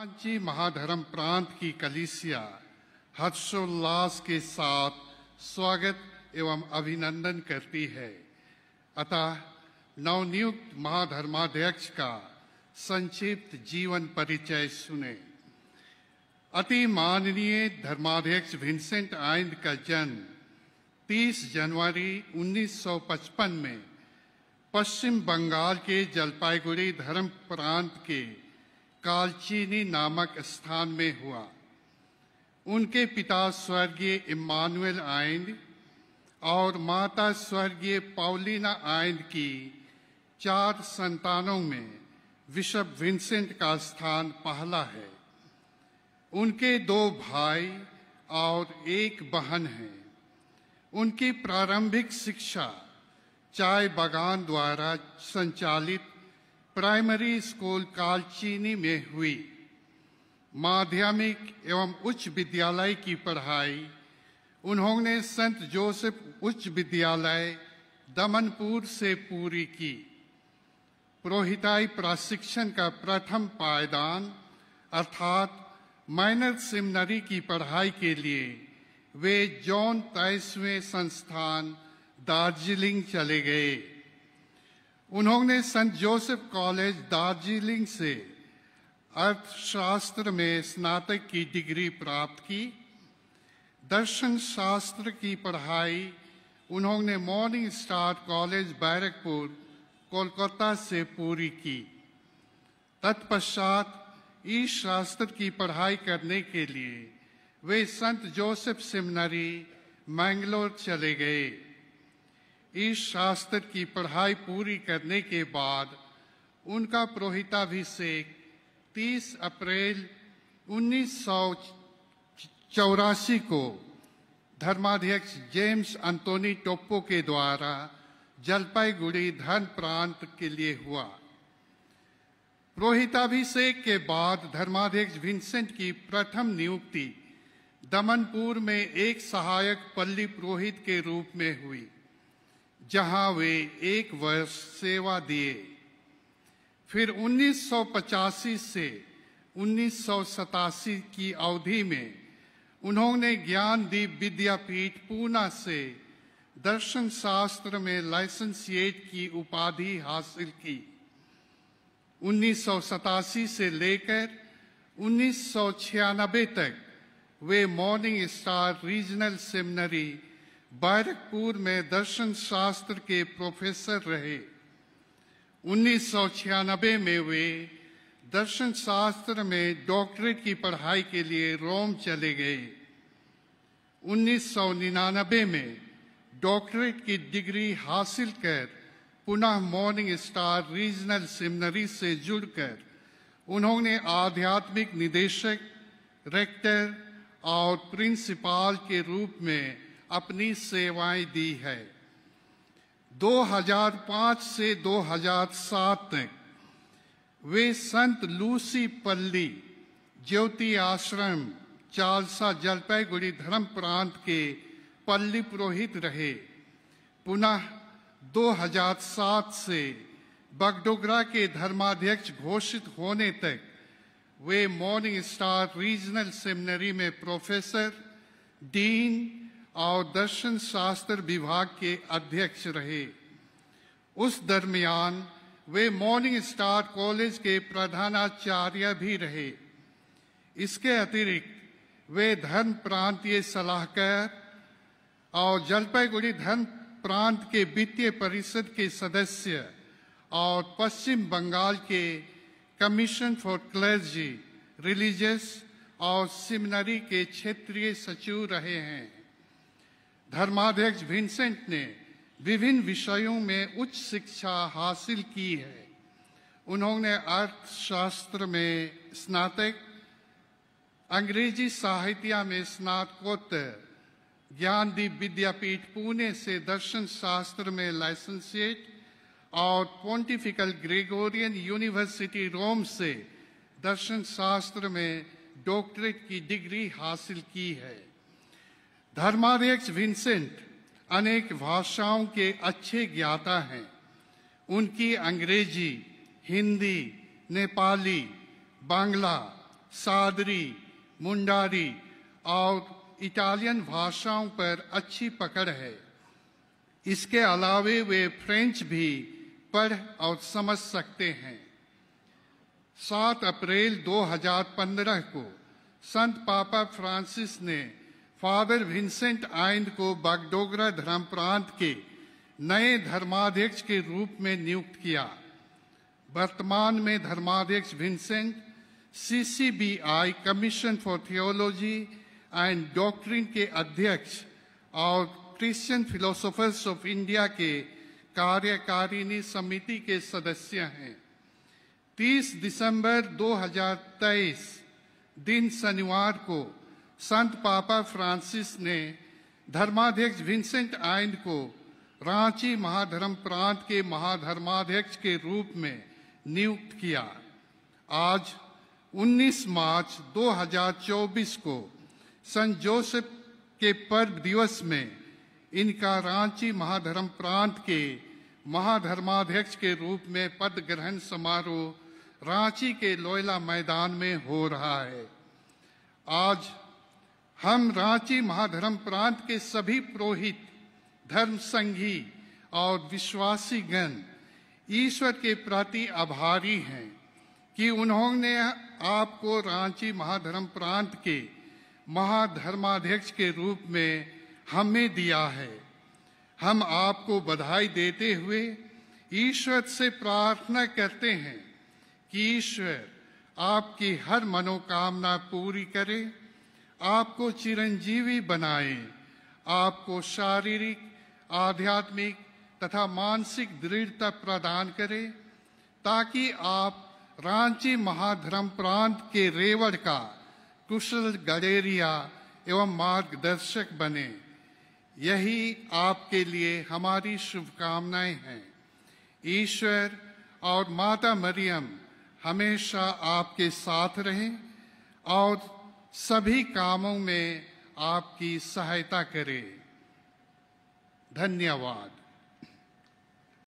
रांची महाधर्म प्रांत की कलिसिया हर्षोल्लास के साथ स्वागत एवं अभिनंदन करती है अतः नवनियुक्त महाधर्माध्यक्ष का संक्षिप्त जीवन परिचय सुने अति माननीय धर्माध्यक्ष विंसेंट आइंद का जन्म 30 जनवरी 1955 में पश्चिम बंगाल के जलपाईगुड़ी धर्म प्रांत के कालचीनी नामक स्थान में हुआ उनके पिता स्वर्गीय इमानुएल आइंद और माता स्वर्गीय पाउलिना आइंद की चार संतानों में विशप विंसेंट का स्थान पहला है उनके दो भाई और एक बहन है उनकी प्रारंभिक शिक्षा चाय बागान द्वारा संचालित प्राइमरी स्कूल कालचीनी में हुई माध्यमिक एवं उच्च विद्यालय की पढ़ाई उन्होंने संत जोसेफ उच्च विद्यालय दमनपुर से पूरी की प्रोहिताई प्रशिक्षण का प्रथम पायदान अर्थात माइनर सेमिनरी की पढ़ाई के लिए वे जॉन तेईसवें संस्थान दार्जिलिंग चले गए उन्होंने संत जोसेफ कॉलेज दार्जिलिंग से अर्थशास्त्र में स्नातक की डिग्री प्राप्त की दर्शन शास्त्र की पढ़ाई उन्होंने morning star college Barrackpore Kolkata से पूरी की तत्पश्चात ईश शास्त्र की पढ़ाई करने के लिए वे संत जोसेफ सेमिनरी मैंगलोर चले गए इस शास्त्र की पढ़ाई पूरी करने के बाद उनका प्रोहिताभिषेक 30 अप्रैल उन्नीस चौरासी को धर्माध्यक्ष जेम्स अंतोनी टोप्पो के द्वारा जलपाईगुड़ी धन प्रांत के लिए हुआ प्रोहिताभिषेक के बाद धर्माध्यक्ष विंसेंट की प्रथम नियुक्ति दमनपुर में एक सहायक पल्ली पुरोहित के रूप में हुई जहां वे एक वर्ष सेवा दिए फिर 1985 से उन्नीस की अवधि में उन्होंने ज्ञानदीप विद्यापीठ पूना से दर्शन शास्त्र में लाइसेंसिएट की उपाधि हासिल की उन्नीस से लेकर उन्नीस तक वे morning star regional seminary Barrackpore में दर्शन शास्त्र के प्रोफेसर रहे उन्नीस में वे दर्शन शास्त्र में डॉक्टरेट की पढ़ाई के लिए रोम चले गए 1999 में डॉक्टरेट की डिग्री हासिल कर पुनः मॉर्निंग स्टार रीजनल सेमिनरी से जुड़कर उन्होंने आध्यात्मिक निदेशक रेक्टर और प्रिंसिपाल के रूप में अपनी सेवाएं दी है 2005 से 2007 तक वे संत लूसी पल्ली ज्योति आश्रम चालसा जलपाईगुड़ी धर्म प्रांत के पल्ली पुरोहित रहे पुनः 2007 से बगडोगरा के धर्माध्यक्ष घोषित होने तक वे मॉर्निंग स्टार रीजनल सेमिनरी में प्रोफेसर डीन और दर्शन शास्त्र विभाग के अध्यक्ष रहे उस दरमियान वे मॉर्निंग स्टार कॉलेज के प्रधानाचार्य भी रहे इसके अतिरिक्त वे धन प्रांतीय सलाहकार और जलपाईगुड़ी धन प्रांत के वित्तीय परिषद के सदस्य और पश्चिम बंगाल के कमीशन फॉर क्लर्जी रिलीजियस और सिमनरी के क्षेत्रीय सचिव रहे हैं धर्माध्यक्ष विंसेंट ने विभिन्न विषयों में उच्च शिक्षा हासिल की है उन्होंने अर्थशास्त्र में स्नातक अंग्रेजी साहित्य में स्नातकोत्तर ज्ञानदीप विद्यापीठ पुणे से दर्शन शास्त्र में लाइसेंसिएट और पॉन्टिफिकल ग्रेगोरियन यूनिवर्सिटी रोम से दर्शन शास्त्र में डॉक्टरेट की डिग्री हासिल की है धर्माध्यक्ष विंसेंट अनेक भाषाओं के अच्छे ज्ञाता हैं उनकी अंग्रेजी हिंदी नेपाली बांग्ला सादरी मुंडारी और इटालियन भाषाओं पर अच्छी पकड़ है इसके अलावे वे फ्रेंच भी पढ़ और समझ सकते हैं 7 अप्रैल 2015 को संत पापा फ्रांसिस ने फादर विंसेंट आइंद को बागडोगरा धर्म प्रांत के नए धर्माध्यक्ष के रूप में नियुक्त किया वर्तमान में धर्माध्यक्ष Vincent CCBI commission for theology and doctrine के अध्यक्ष और क्रिश्चियन फिलोसोफर्स ऑफ इंडिया के कार्यकारिणी समिति के सदस्य हैं 30 दिसंबर 2023 दिन शनिवार को संत पापा फ्रांसिस ने धर्माध्यक्ष विंसेंट आइंड को रांची महाधर्म प्रांत के महाधर्माध्यक्ष के रूप में नियुक्त किया आज 19 मार्च 2024 को संत जोसेफ के पर्व दिवस में इनका रांची महाधर्म प्रांत के महाधर्माध्यक्ष के रूप में पद ग्रहण समारोह रांची के लोयला मैदान में हो रहा है आज हम रांची महाधर्म प्रांत के सभी पुरोहित धर्म संघी और विश्वासी गण ईश्वर के प्रति आभारी हैं कि उन्होंने आपको रांची महाधर्म प्रांत के महाधर्माध्यक्ष के रूप में हमें दिया है हम आपको बधाई देते हुए ईश्वर से प्रार्थना करते हैं कि ईश्वर आपकी हर मनोकामना पूरी करें आपको चिरंजीवी बनाए आपको शारीरिक आध्यात्मिक तथा मानसिक दृढ़ता प्रदान करे ताकि आप रांची महाधर्म प्रांत के रेवड़ का कुशल गडेरिया एवं मार्गदर्शक बने यही आपके लिए हमारी शुभकामनाएं हैं ईश्वर और माता मरियम हमेशा आपके साथ रहें और सभी कामों में आपकी सहायता करे धन्यवाद